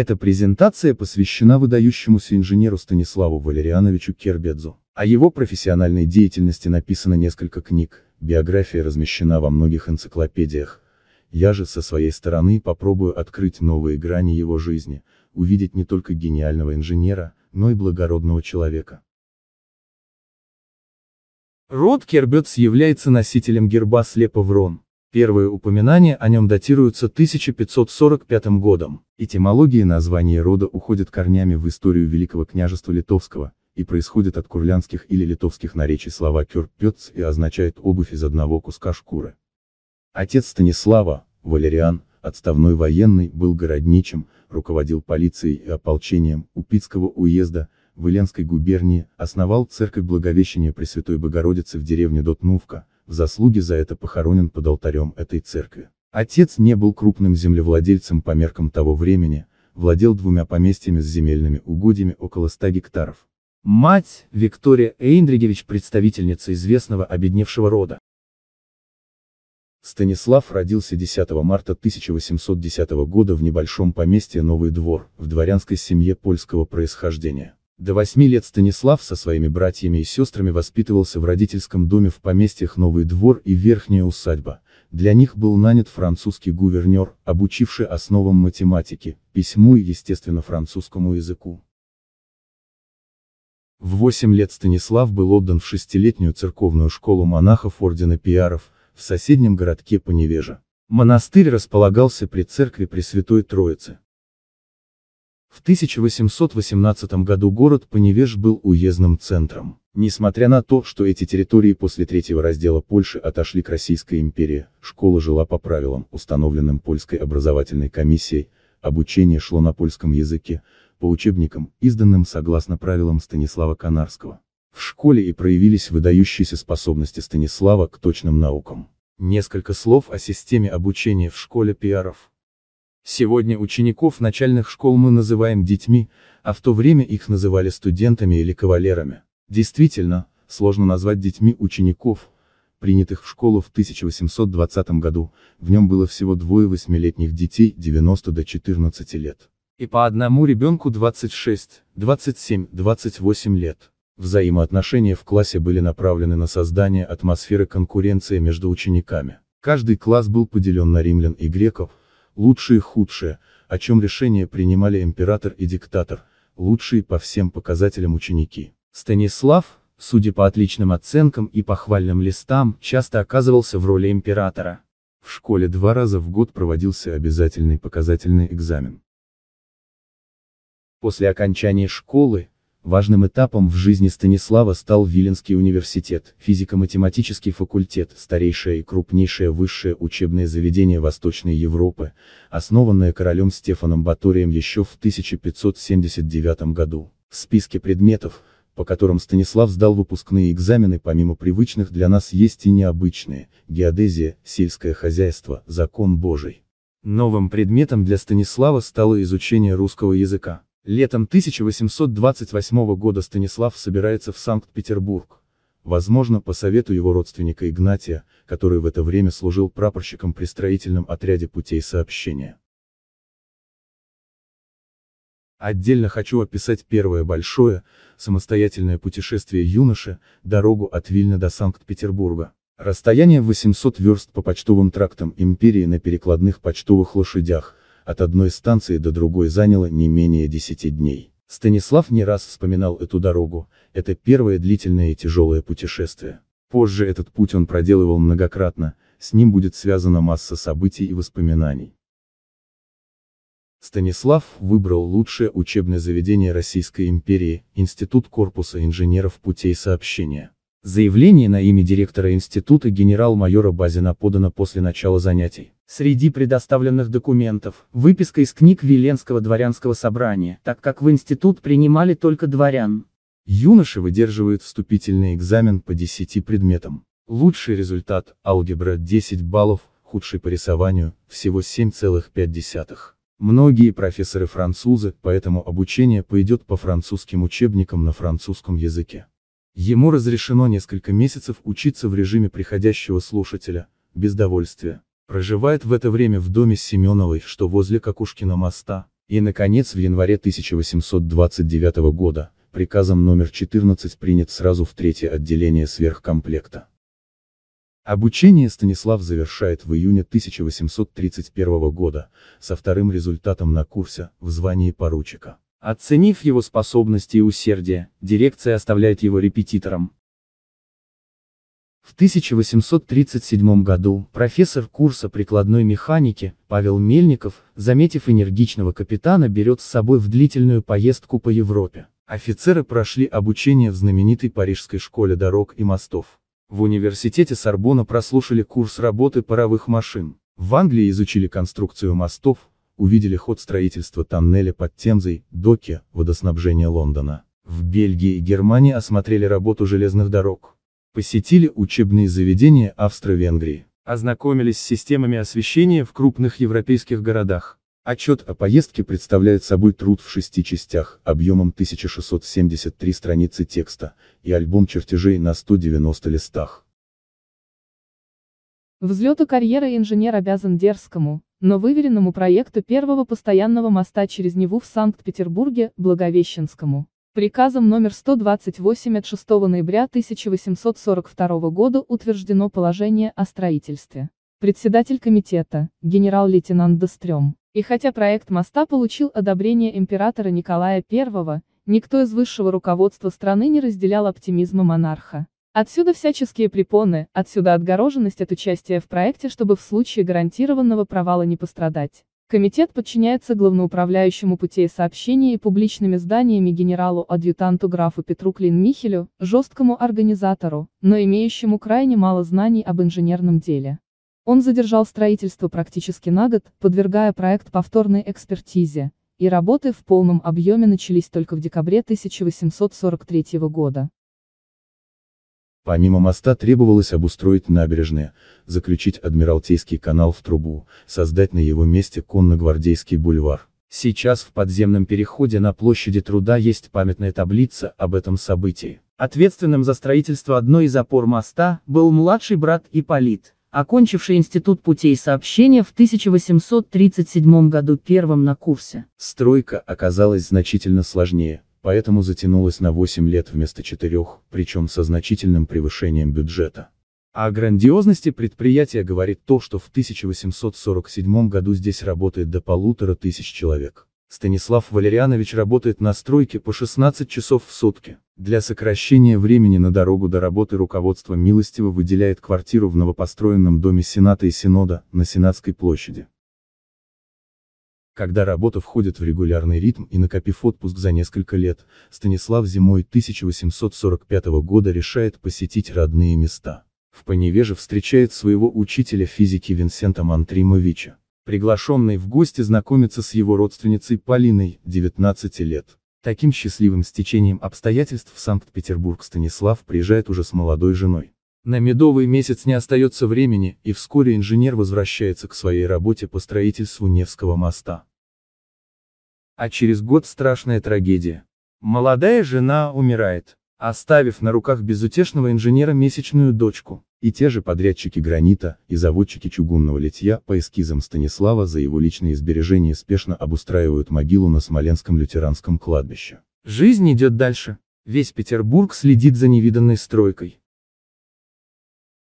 Эта презентация посвящена выдающемуся инженеру Станиславу Валериановичу Кербедзу. О его профессиональной деятельности написано несколько книг, биография размещена во многих энциклопедиях. Я же со своей стороны попробую открыть новые грани его жизни, увидеть не только гениального инженера, но и благородного человека. Род Кербетс является носителем герба слепо-врон. Первые упоминания о нем датируются 1545 годом. Этимология названия рода уходит корнями в историю Великого княжества Литовского, и происходит от курлянских или литовских наречий слова «кёрпёц» и означает «обувь из одного куска шкуры». Отец Станислава, Валериан, отставной военный, был городничим, руководил полицией и ополчением Упицкого уезда, в Иленской губернии, основал церковь Благовещения Пресвятой Богородицы в деревне Дотнувка, в заслуги за это похоронен под алтарем этой церкви. Отец не был крупным землевладельцем по меркам того времени, владел двумя поместьями с земельными угодьями около 100 гектаров. Мать, Виктория Эйндригевич, представительница известного обедневшего рода. Станислав родился 10 марта 1810 года в небольшом поместье Новый двор, в дворянской семье польского происхождения. До восьми лет Станислав со своими братьями и сестрами воспитывался в родительском доме в поместьях Новый двор и Верхняя усадьба. Для них был нанят французский гувернер, обучивший основам математики, письму и, естественно, французскому языку. В восемь лет Станислав был отдан в шестилетнюю церковную школу монахов Ордена Пиаров, в соседнем городке Поневежа. Монастырь располагался при церкви Пресвятой Троицы. В 1818 году город Поневеж был уездным центром. Несмотря на то, что эти территории после Третьего раздела Польши отошли к Российской империи, школа жила по правилам, установленным Польской образовательной комиссией, обучение шло на польском языке, по учебникам, изданным согласно правилам Станислава Канарского. В школе и проявились выдающиеся способности Станислава к точным наукам. Несколько слов о системе обучения в школе пиаров. Сегодня учеников начальных школ мы называем детьми, а в то время их называли студентами или кавалерами. Действительно, сложно назвать детьми учеников, принятых в школу в 1820 году, в нем было всего двое восьмилетних детей 90 до 14 лет. И по одному ребенку 26, 27, 28 лет. Взаимоотношения в классе были направлены на создание атмосферы конкуренции между учениками. Каждый класс был поделен на римлян и греков, лучшие худшие, о чем решение принимали император и диктатор, лучшие по всем показателям ученики. Станислав, судя по отличным оценкам и похвальным листам, часто оказывался в роли императора. В школе два раза в год проводился обязательный показательный экзамен. После окончания школы, Важным этапом в жизни Станислава стал Виленский университет, физико-математический факультет, старейшее и крупнейшее высшее учебное заведение Восточной Европы, основанное королем Стефаном Баторием еще в 1579 году. В списке предметов, по которым Станислав сдал выпускные экзамены помимо привычных для нас есть и необычные, геодезия, сельское хозяйство, закон Божий. Новым предметом для Станислава стало изучение русского языка. Летом 1828 года Станислав собирается в Санкт-Петербург. Возможно, по совету его родственника Игнатия, который в это время служил прапорщиком при строительном отряде путей сообщения. Отдельно хочу описать первое большое, самостоятельное путешествие юноши, дорогу от Вильна до Санкт-Петербурга. Расстояние 800 верст по почтовым трактам империи на перекладных почтовых лошадях, от одной станции до другой заняло не менее 10 дней. Станислав не раз вспоминал эту дорогу, это первое длительное и тяжелое путешествие. Позже этот путь он проделывал многократно, с ним будет связана масса событий и воспоминаний. Станислав выбрал лучшее учебное заведение Российской империи, Институт корпуса инженеров путей сообщения. Заявление на имя директора института генерал-майора Базина подано после начала занятий. Среди предоставленных документов – выписка из книг Веленского дворянского собрания, так как в институт принимали только дворян. Юноши выдерживают вступительный экзамен по 10 предметам. Лучший результат – алгебра 10 баллов, худший по рисованию – всего 7,5. Многие профессоры французы, поэтому обучение пойдет по французским учебникам на французском языке. Ему разрешено несколько месяцев учиться в режиме приходящего слушателя, без довольствия. Проживает в это время в доме Семеновой, что возле Какушкина моста. И, наконец, в январе 1829 года, приказом номер 14 принят сразу в третье отделение сверхкомплекта. Обучение Станислав завершает в июне 1831 года, со вторым результатом на курсе, в звании поручика. Оценив его способности и усердие, дирекция оставляет его репетитором. В 1837 году профессор курса прикладной механики Павел Мельников, заметив энергичного капитана, берет с собой в длительную поездку по Европе. Офицеры прошли обучение в знаменитой парижской школе дорог и мостов. В университете Сорбона прослушали курс работы паровых машин. В Англии изучили конструкцию мостов, увидели ход строительства тоннеля под Темзой, доки, водоснабжения Лондона. В Бельгии и Германии осмотрели работу железных дорог. Посетили учебные заведения Австро-Венгрии. Ознакомились с системами освещения в крупных европейских городах. Отчет о поездке представляет собой труд в шести частях, объемом 1673 страницы текста, и альбом чертежей на 190 листах. Взлету карьеры инженер обязан дерзкому, но выверенному проекту первого постоянного моста через Неву в Санкт-Петербурге, Благовещенскому. Приказом номер 128 от 6 ноября 1842 года утверждено положение о строительстве. Председатель комитета, генерал-лейтенант Дострем. И хотя проект моста получил одобрение императора Николая I, никто из высшего руководства страны не разделял оптимизма монарха. Отсюда всяческие препоны, отсюда отгороженность от участия в проекте, чтобы в случае гарантированного провала не пострадать. Комитет подчиняется главноуправляющему путей сообщения и публичными зданиями генералу-адъютанту графу Петру Клинмихелю, жесткому организатору, но имеющему крайне мало знаний об инженерном деле. Он задержал строительство практически на год, подвергая проект повторной экспертизе, и работы в полном объеме начались только в декабре 1843 года. Помимо моста требовалось обустроить набережные, заключить Адмиралтейский канал в трубу, создать на его месте конно-гвардейский бульвар. Сейчас в подземном переходе на площади труда есть памятная таблица об этом событии. Ответственным за строительство одной из опор моста был младший брат Иполит, окончивший Институт путей сообщения в 1837 году первым на курсе. Стройка оказалась значительно сложнее поэтому затянулось на 8 лет вместо 4, причем со значительным превышением бюджета. О грандиозности предприятия говорит то, что в 1847 году здесь работает до полутора тысяч человек. Станислав Валерианович работает на стройке по 16 часов в сутки. Для сокращения времени на дорогу до работы руководство милостиво выделяет квартиру в новопостроенном доме Сената и Синода, на Сенатской площади. Когда работа входит в регулярный ритм и накопив отпуск за несколько лет, Станислав зимой 1845 года решает посетить родные места. В Поневеже встречает своего учителя физики Винсента Мантримовича. Приглашенный в гости знакомится с его родственницей Полиной, 19 лет. Таким счастливым стечением обстоятельств в Санкт-Петербург Станислав приезжает уже с молодой женой. На медовый месяц не остается времени, и вскоре инженер возвращается к своей работе по строительству Невского моста а через год страшная трагедия. Молодая жена умирает, оставив на руках безутешного инженера месячную дочку. И те же подрядчики гранита и заводчики чугунного литья по эскизам Станислава за его личные сбережения спешно обустраивают могилу на Смоленском лютеранском кладбище. Жизнь идет дальше. Весь Петербург следит за невиданной стройкой.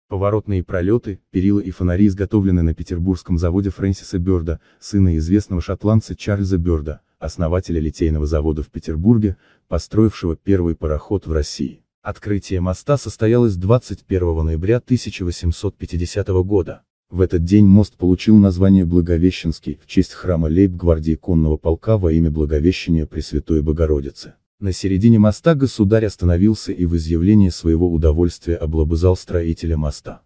Поворотные пролеты, перила и фонари изготовлены на петербургском заводе Фрэнсиса Бёрда, сына известного шотландца Чарльза Бёрда, основателя литейного завода в Петербурге, построившего первый пароход в России. Открытие моста состоялось 21 ноября 1850 года. В этот день мост получил название Благовещенский в честь храма лейб-гвардии конного полка во имя Благовещения Пресвятой Богородицы. На середине моста государь остановился и в изъявлении своего удовольствия облобызал строителя моста.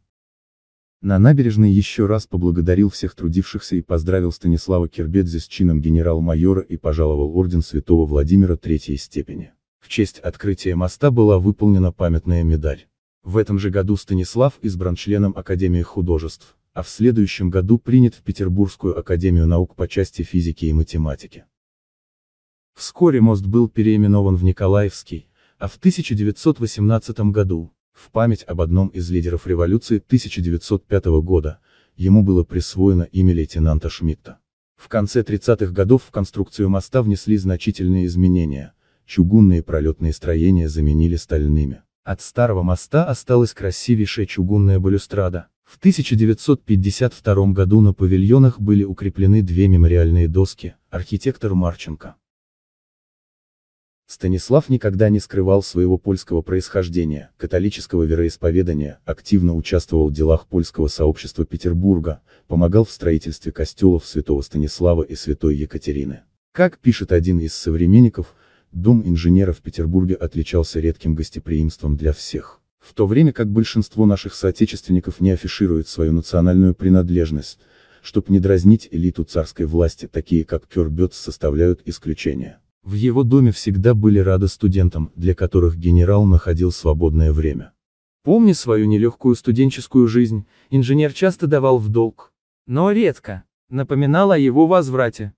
На набережной еще раз поблагодарил всех трудившихся и поздравил Станислава Кербедзе с чином генерал-майора и пожаловал орден святого Владимира третьей степени. В честь открытия моста была выполнена памятная медаль. В этом же году Станислав избран членом Академии художеств, а в следующем году принят в Петербургскую академию наук по части физики и математики. Вскоре мост был переименован в Николаевский, а в 1918 году, в память об одном из лидеров революции 1905 года, ему было присвоено имя лейтенанта Шмидта. В конце 30-х годов в конструкцию моста внесли значительные изменения, чугунные пролетные строения заменили стальными. От старого моста осталась красивейшая чугунная балюстрада. В 1952 году на павильонах были укреплены две мемориальные доски, архитектор Марченко. Станислав никогда не скрывал своего польского происхождения, католического вероисповедания, активно участвовал в делах польского сообщества Петербурга, помогал в строительстве костелов святого Станислава и святой Екатерины. Как пишет один из современников, Дом инженера в Петербурге отличался редким гостеприимством для всех. В то время как большинство наших соотечественников не афиширует свою национальную принадлежность, чтобы не дразнить элиту царской власти, такие как Кёрбетс составляют исключение. В его доме всегда были рады студентам, для которых генерал находил свободное время. Помни свою нелегкую студенческую жизнь, инженер часто давал в долг. Но редко. Напоминал о его возврате.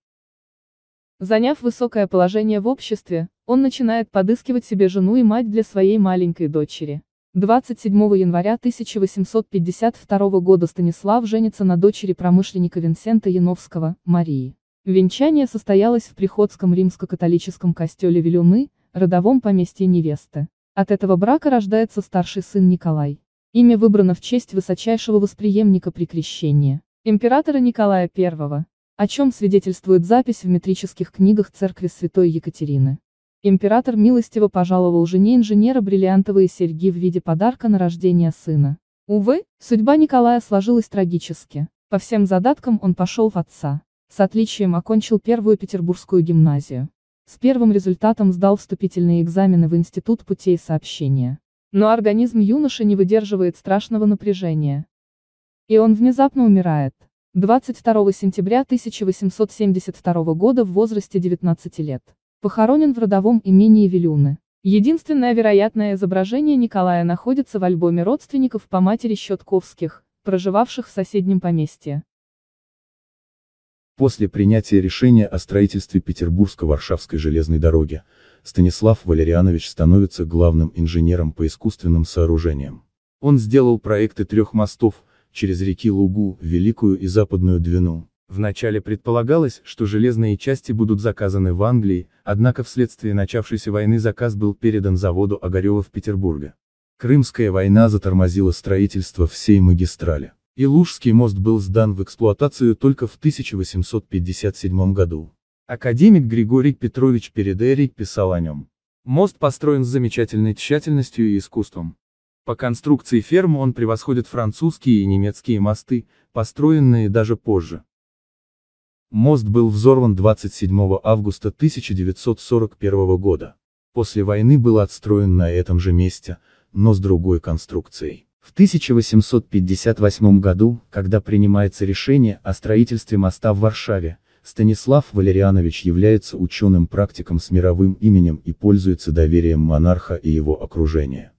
Заняв высокое положение в обществе, он начинает подыскивать себе жену и мать для своей маленькой дочери. 27 января 1852 года Станислав женится на дочери промышленника Винсента Яновского, Марии. Венчание состоялось в Приходском римско-католическом костеле Вилюны, родовом поместье невесты. От этого брака рождается старший сын Николай. Имя выбрано в честь высочайшего восприемника при крещении, императора Николая I, о чем свидетельствует запись в метрических книгах церкви святой Екатерины. Император милостиво пожаловал жене инженера бриллиантовые серьги в виде подарка на рождение сына. Увы, судьба Николая сложилась трагически, по всем задаткам он пошел в отца. С отличием окончил первую петербургскую гимназию. С первым результатом сдал вступительные экзамены в Институт путей сообщения. Но организм юноши не выдерживает страшного напряжения. И он внезапно умирает. 22 сентября 1872 года в возрасте 19 лет. Похоронен в родовом имении Вилюны. Единственное вероятное изображение Николая находится в альбоме родственников по матери Щетковских, проживавших в соседнем поместье. После принятия решения о строительстве Петербургско-Варшавской железной дороги, Станислав Валерианович становится главным инженером по искусственным сооружениям. Он сделал проекты трех мостов, через реки Лугу, Великую и Западную Двину. Вначале предполагалось, что железные части будут заказаны в Англии, однако вследствие начавшейся войны заказ был передан заводу Огарева в Петербурге. Крымская война затормозила строительство всей магистрали. Илужский мост был сдан в эксплуатацию только в 1857 году. Академик Григорий Петрович Передерик писал о нем. Мост построен с замечательной тщательностью и искусством. По конструкции ферм он превосходит французские и немецкие мосты, построенные даже позже. Мост был взорван 27 августа 1941 года. После войны был отстроен на этом же месте, но с другой конструкцией. В 1858 году, когда принимается решение о строительстве моста в Варшаве, Станислав Валерианович является ученым-практиком с мировым именем и пользуется доверием монарха и его окружения.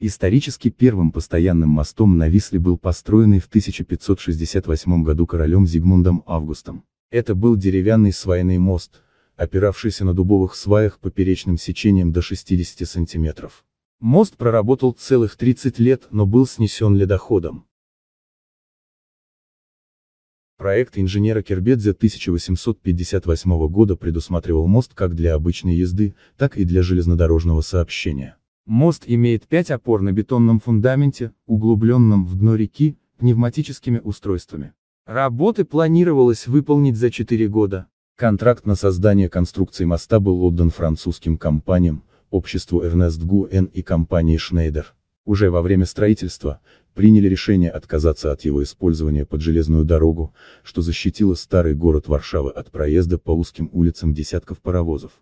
Исторически первым постоянным мостом на Висле был построенный в 1568 году королем Зигмундом Августом. Это был деревянный свайный мост, опиравшийся на дубовых сваях поперечным сечением до 60 сантиметров. Мост проработал целых 30 лет, но был снесен ледоходом. Проект инженера Кербедзе 1858 года предусматривал мост как для обычной езды, так и для железнодорожного сообщения. Мост имеет пять опор на бетонном фундаменте, углубленном в дно реки, пневматическими устройствами. Работы планировалось выполнить за 4 года. Контракт на создание конструкции моста был отдан французским компаниям, обществу Эрнест Гуэн и компании Шнейдер. Уже во время строительства, приняли решение отказаться от его использования под железную дорогу, что защитило старый город Варшавы от проезда по узким улицам десятков паровозов.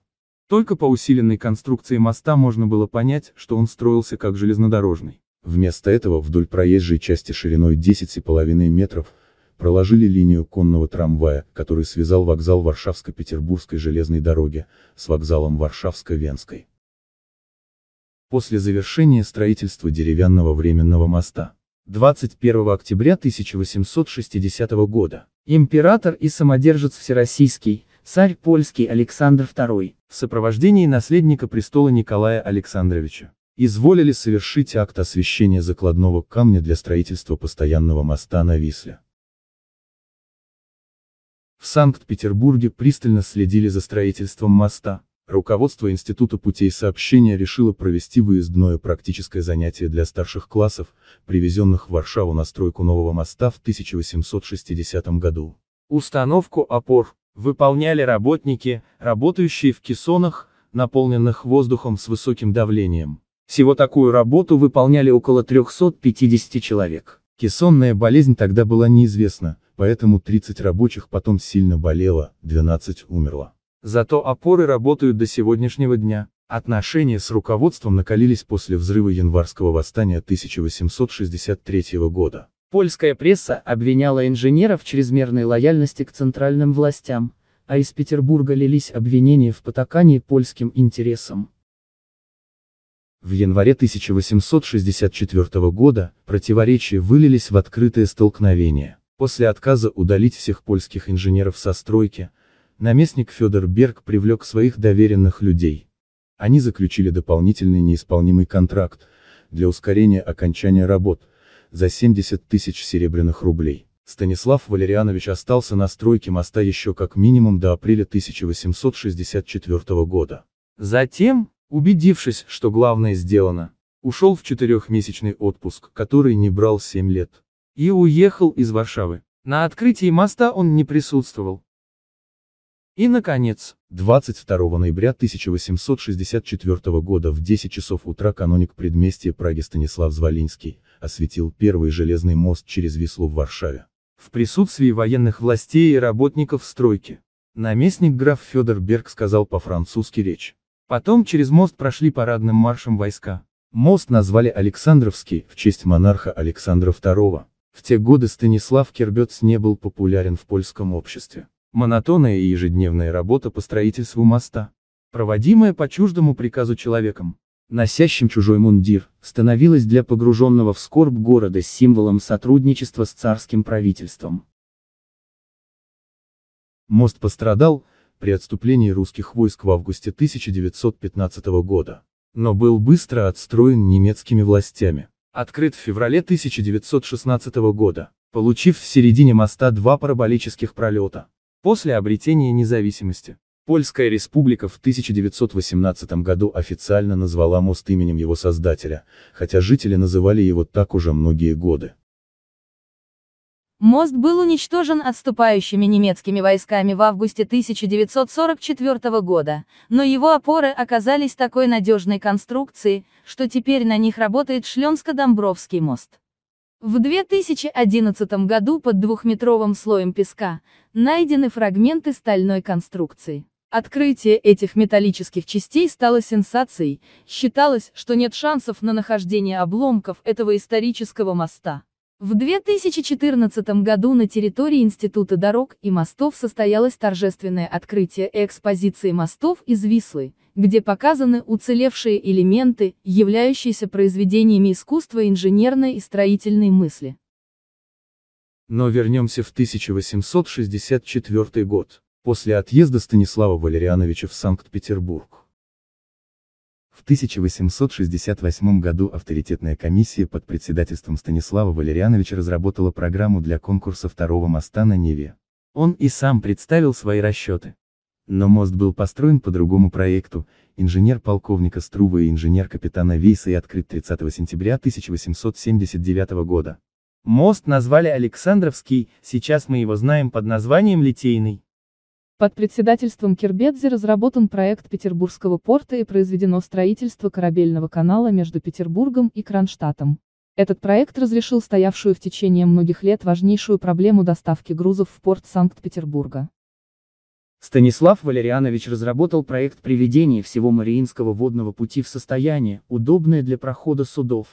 Только по усиленной конструкции моста можно было понять, что он строился как железнодорожный. Вместо этого вдоль проезжей части шириной 10,5 метров, проложили линию конного трамвая, который связал вокзал Варшавско-Петербургской железной дороги, с вокзалом Варшавско-Венской после завершения строительства деревянного временного моста. 21 октября 1860 года. Император и самодержец Всероссийский, царь польский Александр II, в сопровождении наследника престола Николая Александровича, изволили совершить акт освящения закладного камня для строительства постоянного моста на Висле. В Санкт-Петербурге пристально следили за строительством моста. Руководство Института путей сообщения решило провести выездное практическое занятие для старших классов, привезенных в Варшаву на стройку нового моста в 1860 году. Установку опор выполняли работники, работающие в кессонах, наполненных воздухом с высоким давлением. Всего такую работу выполняли около 350 человек. Кессонная болезнь тогда была неизвестна, поэтому 30 рабочих потом сильно болело, 12 умерло. Зато опоры работают до сегодняшнего дня. Отношения с руководством накалились после взрыва январского восстания 1863 года. Польская пресса обвиняла инженеров в чрезмерной лояльности к центральным властям, а из Петербурга лились обвинения в потакании польским интересам. В январе 1864 года противоречия вылились в открытое столкновение. После отказа удалить всех польских инженеров со стройки, наместник Федор Берг привлек своих доверенных людей. Они заключили дополнительный неисполнимый контракт, для ускорения окончания работ, за 70 тысяч серебряных рублей. Станислав Валерианович остался на стройке моста еще как минимум до апреля 1864 года. Затем, убедившись, что главное сделано, ушел в четырехмесячный отпуск, который не брал 7 лет. И уехал из Варшавы. На открытии моста он не присутствовал, и, наконец, 22 ноября 1864 года в 10 часов утра каноник предместья Праги Станислав Звалинский осветил первый железный мост через Вислу в Варшаве. В присутствии военных властей и работников стройки. Наместник граф Федор Берг сказал по-французски речь. Потом через мост прошли парадным маршем войска. Мост назвали Александровский в честь монарха Александра II. В те годы Станислав Кербец не был популярен в польском обществе монотонная и ежедневная работа по строительству моста, проводимая по чуждому приказу человеком, носящим чужой мундир, становилась для погруженного в скорбь города символом сотрудничества с царским правительством. Мост пострадал при отступлении русских войск в августе 1915 года, но был быстро отстроен немецкими властями, открыт в феврале 1916 года, получив в середине моста два параболических пролета. После обретения независимости, Польская республика в 1918 году официально назвала мост именем его создателя, хотя жители называли его так уже многие годы. Мост был уничтожен отступающими немецкими войсками в августе 1944 года, но его опоры оказались такой надежной конструкцией, что теперь на них работает Шлемско-Домбровский мост. В 2011 году под двухметровым слоем песка найдены фрагменты стальной конструкции. Открытие этих металлических частей стало сенсацией, считалось, что нет шансов на нахождение обломков этого исторического моста. В 2014 году на территории Института дорог и мостов состоялось торжественное открытие экспозиции мостов из Вислы, где показаны уцелевшие элементы, являющиеся произведениями искусства инженерной и строительной мысли. Но вернемся в 1864 год, после отъезда Станислава Валериановича в Санкт-Петербург. В 1868 году авторитетная комиссия под председательством Станислава Валерьяновича разработала программу для конкурса второго моста на Неве. Он и сам представил свои расчеты. Но мост был построен по другому проекту, инженер полковника Струва и инженер капитана Вейса и открыт 30 сентября 1879 года. Мост назвали Александровский, сейчас мы его знаем под названием Литейный. Под председательством Кербедзе разработан проект Петербургского порта и произведено строительство корабельного канала между Петербургом и Кронштадтом. Этот проект разрешил стоявшую в течение многих лет важнейшую проблему доставки грузов в порт Санкт-Петербурга. Станислав Валерианович разработал проект приведения всего Мариинского водного пути в состояние, удобное для прохода судов.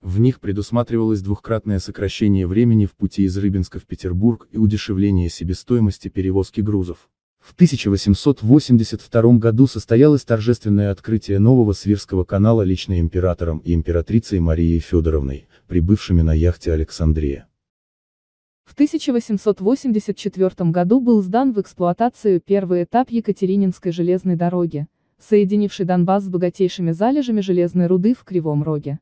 В них предусматривалось двухкратное сокращение времени в пути из Рыбинска в Петербург и удешевление себестоимости перевозки грузов. В 1882 году состоялось торжественное открытие нового Свирского канала лично императором и императрицей Марией Федоровной, прибывшими на яхте Александрия. В 1884 году был сдан в эксплуатацию первый этап Екатерининской железной дороги, соединивший Донбасс с богатейшими залежами железной руды в Кривом Роге.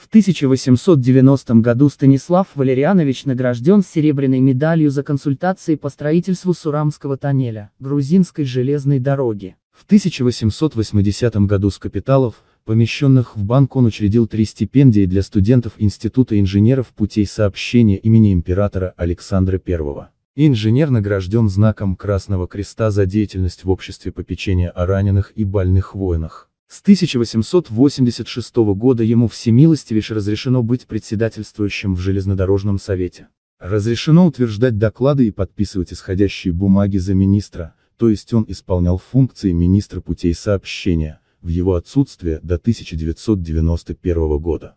В 1890 году Станислав Валерианович награжден серебряной медалью за консультации по строительству Сурамского тоннеля, грузинской железной дороги. В 1880 году с капиталов, помещенных в банк он учредил три стипендии для студентов Института инженеров путей сообщения имени императора Александра I. Инженер награжден знаком Красного Креста за деятельность в обществе попечения о раненых и больных воинах. С 1886 года ему всемилостивейше разрешено быть председательствующим в железнодорожном совете. Разрешено утверждать доклады и подписывать исходящие бумаги за министра, то есть он исполнял функции министра путей сообщения, в его отсутствие до 1991 года.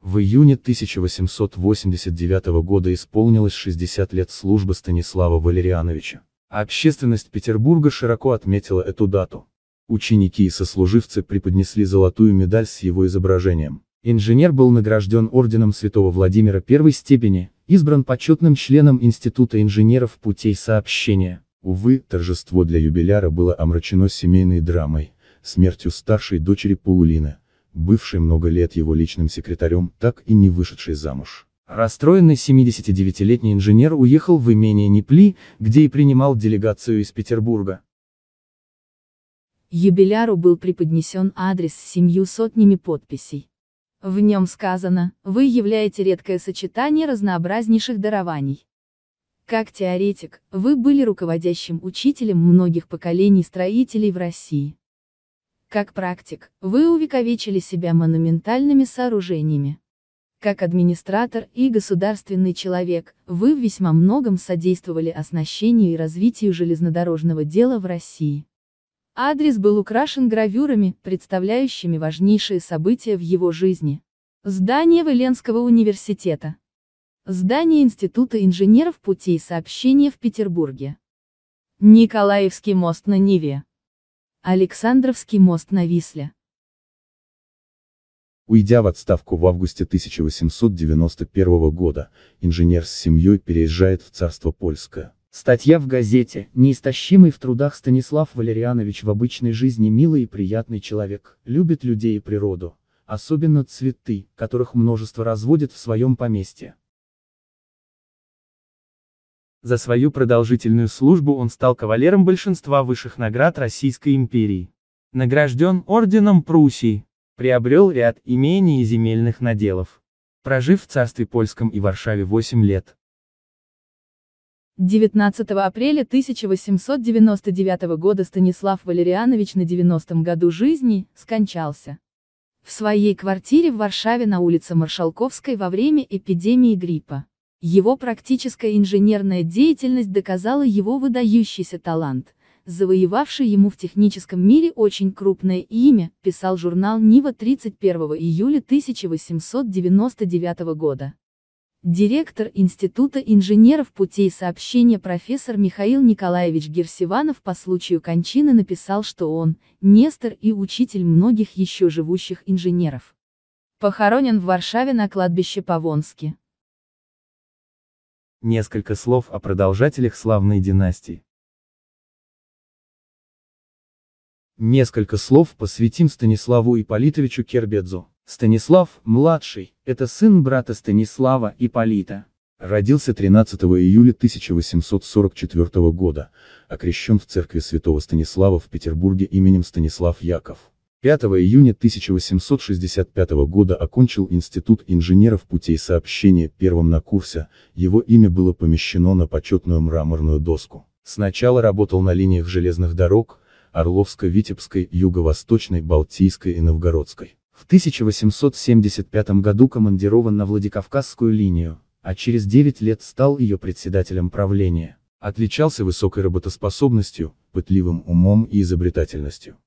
В июне 1889 года исполнилось 60 лет службы Станислава Валериановича. Общественность Петербурга широко отметила эту дату. Ученики и сослуживцы преподнесли золотую медаль с его изображением. Инженер был награжден орденом святого Владимира первой степени, избран почетным членом Института инженеров путей сообщения. Увы, торжество для юбиляра было омрачено семейной драмой, смертью старшей дочери Паулины, бывшей много лет его личным секретарем, так и не вышедшей замуж. Расстроенный 79-летний инженер уехал в имение Непли, где и принимал делегацию из Петербурга. Юбиляру был преподнесен адрес с семью сотнями подписей. В нем сказано, вы являете редкое сочетание разнообразнейших дарований. Как теоретик, вы были руководящим учителем многих поколений строителей в России. Как практик, вы увековечили себя монументальными сооружениями. Как администратор и государственный человек, вы в весьма многом содействовали оснащению и развитию железнодорожного дела в России. Адрес был украшен гравюрами, представляющими важнейшие события в его жизни. Здание Веленского университета. Здание Института инженеров путей сообщения в Петербурге. Николаевский мост на Неве, Александровский мост на Висле. Уйдя в отставку в августе 1891 года, инженер с семьей переезжает в царство польское. Статья в газете «Неистощимый в трудах Станислав Валерианович в обычной жизни милый и приятный человек, любит людей и природу, особенно цветы, которых множество разводит в своем поместье». За свою продолжительную службу он стал кавалером большинства высших наград Российской империи. Награжден орденом Пруссии, приобрел ряд имений и земельных наделов. Прожив в царстве польском и Варшаве 8 лет, 19 апреля 1899 года Станислав Валерианович на 90-м году жизни, скончался. В своей квартире в Варшаве на улице Маршалковской во время эпидемии гриппа. Его практическая инженерная деятельность доказала его выдающийся талант, завоевавший ему в техническом мире очень крупное имя, писал журнал «Нива» 31 июля 1899 года. Директор Института инженеров путей сообщения профессор Михаил Николаевич Герсиванов по случаю кончины написал, что он – Нестор и учитель многих еще живущих инженеров. Похоронен в Варшаве на кладбище Павонски. Несколько слов о продолжателях славной династии. Несколько слов посвятим Станиславу Иполитовичу Кербедзу. Станислав, младший, это сын брата Станислава, Ипполита. Родился 13 июля 1844 года, окрещен а в церкви святого Станислава в Петербурге именем Станислав Яков. 5 июня 1865 года окончил Институт инженеров путей сообщения первым на курсе, его имя было помещено на почетную мраморную доску. Сначала работал на линиях железных дорог, Орловско-Витебской, Юго-Восточной, Балтийской и Новгородской. В 1875 году командирован на Владикавказскую линию, а через 9 лет стал ее председателем правления. Отличался высокой работоспособностью, пытливым умом и изобретательностью.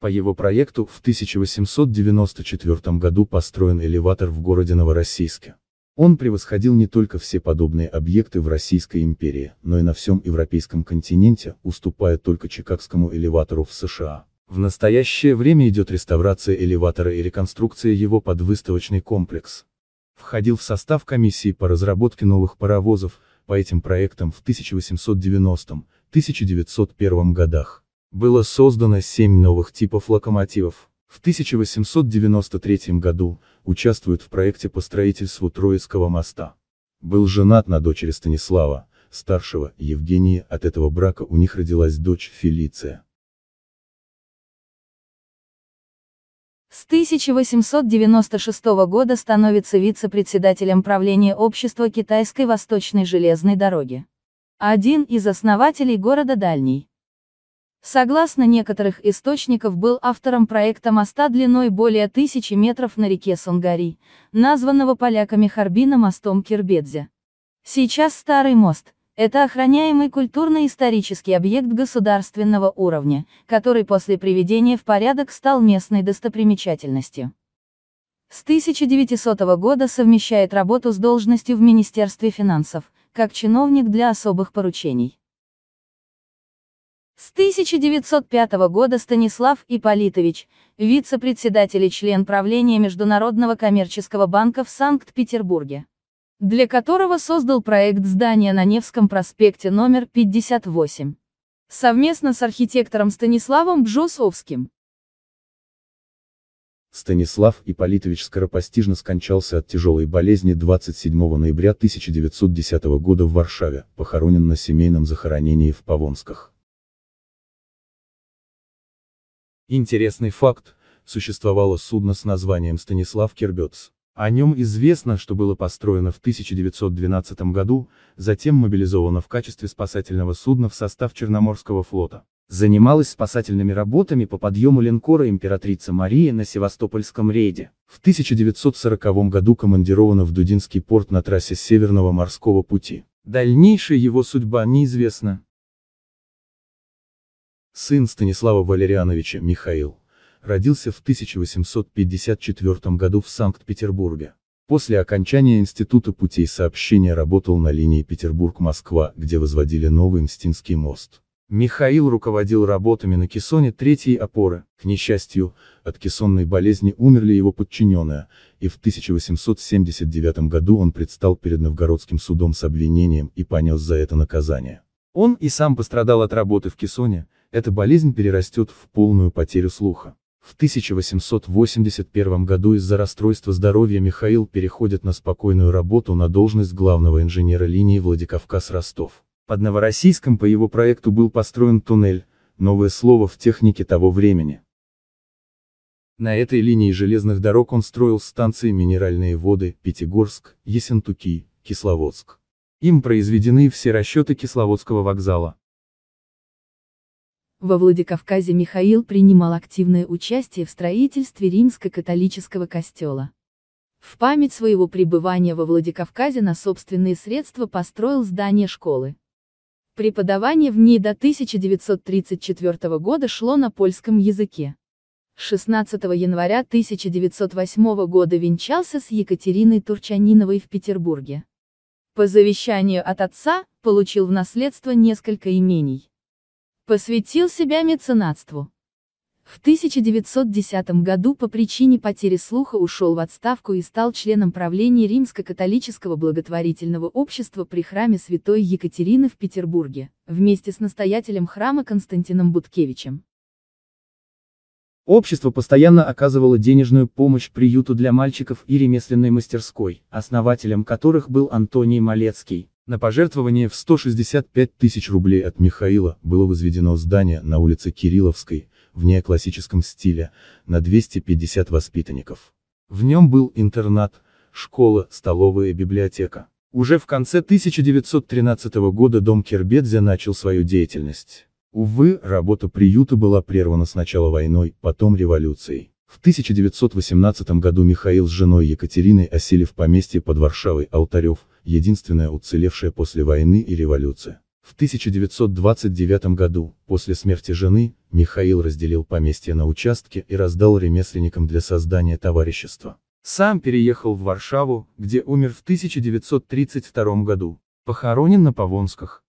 По его проекту в 1894 году построен элеватор в городе Новороссийске. Он превосходил не только все подобные объекты в Российской империи, но и на всем европейском континенте, уступая только Чикагскому элеватору в США. В настоящее время идет реставрация элеватора и реконструкция его под выставочный комплекс. Входил в состав комиссии по разработке новых паровозов, по этим проектам в 1890-1901 годах. Было создано 7 новых типов локомотивов. В 1893 году, участвует в проекте по строительству Троицкого моста. Был женат на дочери Станислава, старшего, Евгении, от этого брака у них родилась дочь Фелиция. С 1896 года становится вице-председателем правления общества Китайской Восточной железной дороги. Один из основателей города Дальний. Согласно некоторых источников был автором проекта моста длиной более тысячи метров на реке Сангари, названного поляками Харбина мостом Кирбедзе. Сейчас старый мост – это охраняемый культурно-исторический объект государственного уровня, который после приведения в порядок стал местной достопримечательностью. С 1900 года совмещает работу с должностью в Министерстве финансов, как чиновник для особых поручений. С 1905 года Станислав Иполитович, вице-председатель и член правления Международного коммерческого банка в Санкт-Петербурге для которого создал проект здания на Невском проспекте номер 58. Совместно с архитектором Станиславом Бжосовским. Станислав Иполитович скоропостижно скончался от тяжелой болезни 27 ноября 1910 года в Варшаве, похоронен на семейном захоронении в Павонсках. Интересный факт, существовало судно с названием Станислав Кербец. О нем известно, что было построено в 1912 году, затем мобилизовано в качестве спасательного судна в состав Черноморского флота. Занималась спасательными работами по подъему линкора императрица Мария на Севастопольском рейде. В 1940 году командировано в Дудинский порт на трассе Северного морского пути. Дальнейшая его судьба неизвестна. Сын Станислава Валериановича Михаил, родился в 1854 году в Санкт-Петербурге. После окончания Института путей сообщения работал на линии Петербург-Москва, где возводили новый Мстинский мост. Михаил руководил работами на кессоне третьей опоры. К несчастью, от кессонной болезни умерли его подчиненные, и в 1879 году он предстал перед Новгородским судом с обвинением и понес за это наказание. Он и сам пострадал от работы в кессоне, эта болезнь перерастет в полную потерю слуха. В 1881 году из-за расстройства здоровья Михаил переходит на спокойную работу на должность главного инженера линии Владикавказ-Ростов. Под Новороссийском по его проекту был построен туннель, новое слово в технике того времени. На этой линии железных дорог он строил станции Минеральные воды, Пятигорск, Ессентуки, Кисловодск. Им произведены все расчеты Кисловодского вокзала. Во Владикавказе Михаил принимал активное участие в строительстве римско-католического костела. В память своего пребывания во Владикавказе на собственные средства построил здание школы. Преподавание в ней до 1934 года шло на польском языке. 16 января 1908 года венчался с Екатериной Турчаниновой в Петербурге. По завещанию от отца, получил в наследство несколько имений. Посвятил себя меценатству. В 1910 году по причине потери слуха ушел в отставку и стал членом правления Римско-католического благотворительного общества при храме святой Екатерины в Петербурге, вместе с настоятелем храма Константином Буткевичем. Общество постоянно оказывало денежную помощь приюту для мальчиков и ремесленной мастерской, основателем которых был Антоний Малецкий. На пожертвование в 165 тысяч рублей от Михаила было возведено здание на улице Кирилловской, в неоклассическом стиле, на 250 воспитанников. В нем был интернат, школа, столовая и библиотека. Уже в конце 1913 года дом Кербедзе начал свою деятельность. Увы, работа приюта была прервана сначала войной, потом революцией. В 1918 году Михаил с женой Екатериной осели в поместье под Варшавой Алтарев, единственное уцелевшее после войны и революции. В 1929 году, после смерти жены, Михаил разделил поместье на участки и раздал ремесленникам для создания товарищества. Сам переехал в Варшаву, где умер в 1932 году. Похоронен на Павонсках.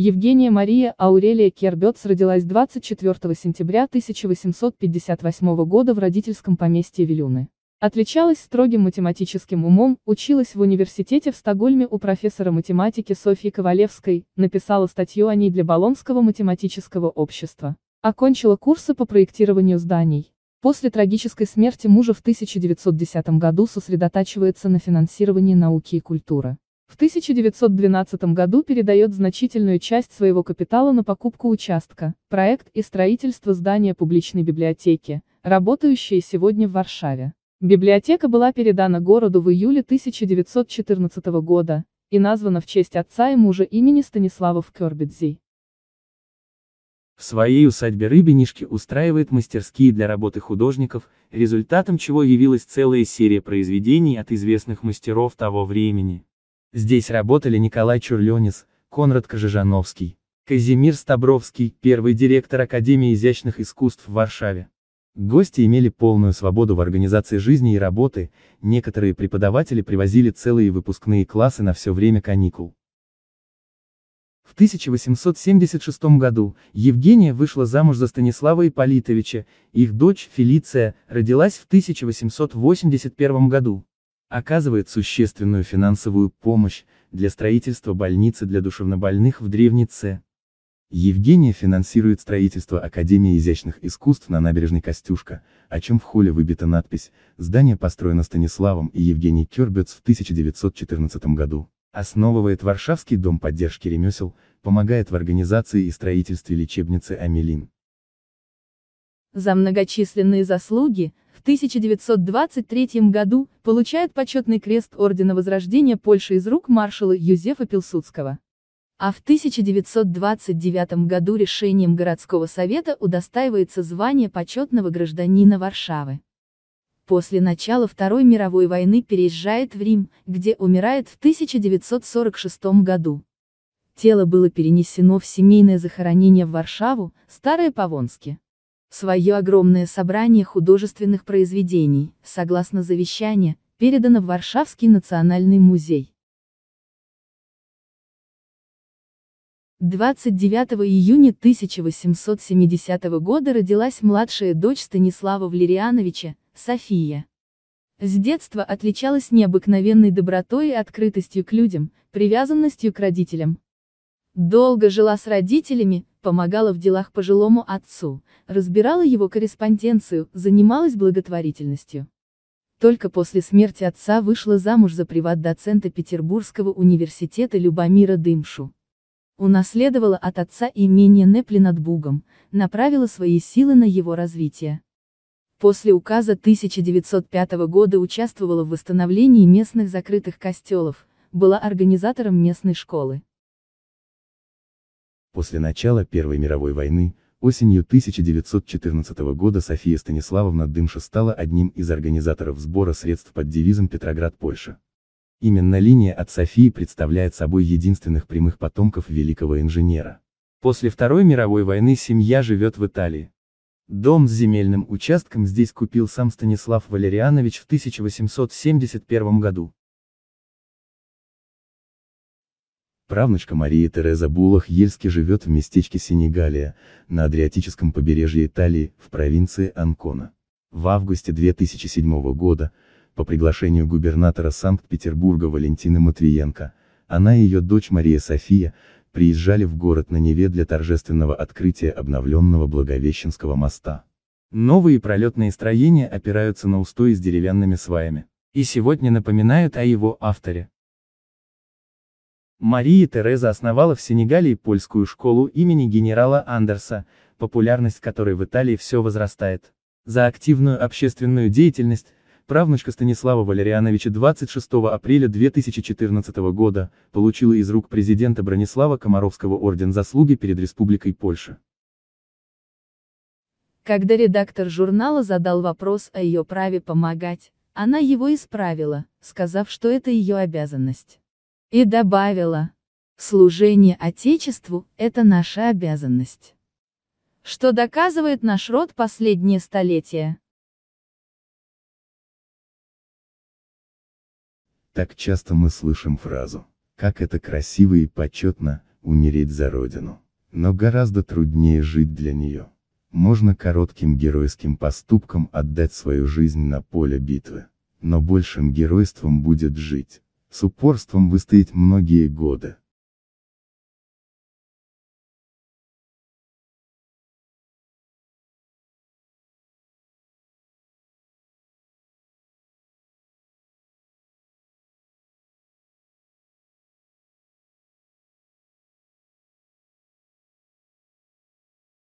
Евгения Мария Аурелия Кербец родилась 24 сентября 1858 года в родительском поместье Вилюны. Отличалась строгим математическим умом, училась в университете в Стокгольме у профессора математики Софьи Ковалевской, написала статью о ней для Болонского математического общества. Окончила курсы по проектированию зданий. После трагической смерти мужа в 1910 году сосредотачивается на финансировании науки и культуры. В 1912 году передает значительную часть своего капитала на покупку участка, проект и строительство здания публичной библиотеки, работающей сегодня в Варшаве. Библиотека была передана городу в июле 1914 года и названа в честь отца и мужа имени Станислава Кербедзи. В своей усадьбе Рыбинишки устраивает мастерские для работы художников, результатом чего явилась целая серия произведений от известных мастеров того времени. Здесь работали Николай Чурленис, Конрад Кожежановский, Казимир Стабровский, первый директор Академии изящных искусств в Варшаве. Гости имели полную свободу в организации жизни и работы, некоторые преподаватели привозили целые выпускные классы на все время каникул. В 1876 году Евгения вышла замуж за Станислава Ипполитовича, их дочь Фелиция родилась в 1881 году оказывает существенную финансовую помощь для строительства больницы для душевнобольных в Древнице. Евгения финансирует строительство Академии изящных искусств на набережной Костюшка, о чем в холле выбита надпись «Здание построено Станиславом и Евгений Кербец в 1914 году». Основывает Варшавский дом поддержки ремесел, помогает в организации и строительстве лечебницы Амелин. За многочисленные заслуги, в 1923 году получает почетный крест Ордена Возрождения Польши из рук маршала Юзефа Пилсудского. А в 1929 году решением городского совета удостаивается звание почетного гражданина Варшавы. После начала Второй мировой войны переезжает в Рим, где умирает в 1946 году. Тело было перенесено в семейное захоронение в Варшаву, Старое Павонске. Свое огромное собрание художественных произведений, согласно завещанию, передано в Варшавский национальный музей. 29 июня 1870 года родилась младшая дочь Станислава Валериановича, София. С детства отличалась необыкновенной добротой и открытостью к людям, привязанностью к родителям. Долго жила с родителями, помогала в делах пожилому отцу, разбирала его корреспонденцию, занималась благотворительностью. Только после смерти отца вышла замуж за приват-доцента Петербургского университета Любомира Дымшу. Унаследовала от отца имение Непли над Бугом, направила свои силы на его развитие после указа 1905 года участвовала в восстановлении местных закрытых костелов, была организатором местной школы. После начала Первой мировой войны, осенью 1914 года София Станиславовна Дымша стала одним из организаторов сбора средств под девизом «Петроград, Польша». Именно линия от Софии представляет собой единственных прямых потомков великого инженера. После Второй мировой войны семья живет в Италии. Дом с земельным участком здесь купил сам Станислав Валерианович в 1871 году. Правнучка Марии Тереза Булах-Ельски живет в местечке Сенегалия, на Адриатическом побережье Италии, в провинции Анкона. В августе 2007 года, по приглашению губернатора Санкт-Петербурга Валентины Матвиенко, она и ее дочь Мария София, приезжали в город на Неве для торжественного открытия обновленного Благовещенского моста. Новые пролетные строения опираются на устои с деревянными сваями. И сегодня напоминают о его авторе. Мария Тереза основала в Сенегале польскую школу имени генерала Андерса, популярность которой в Италии все возрастает. За активную общественную деятельность, правнучка Станислава Валериановича 26 апреля 2014 года, получила из рук президента Бронислава Комаровского орден заслуги перед Республикой Польша. Когда редактор журнала задал вопрос о ее праве помогать, она его исправила, сказав, что это ее обязанность. И добавила, служение Отечеству – это наша обязанность. Что доказывает наш род последние столетия. Так часто мы слышим фразу «Как это красиво и почетно, умереть за Родину». Но гораздо труднее жить для нее. Можно коротким геройским поступком отдать свою жизнь на поле битвы. Но большим геройством будет жить, с упорством выстоять многие годы.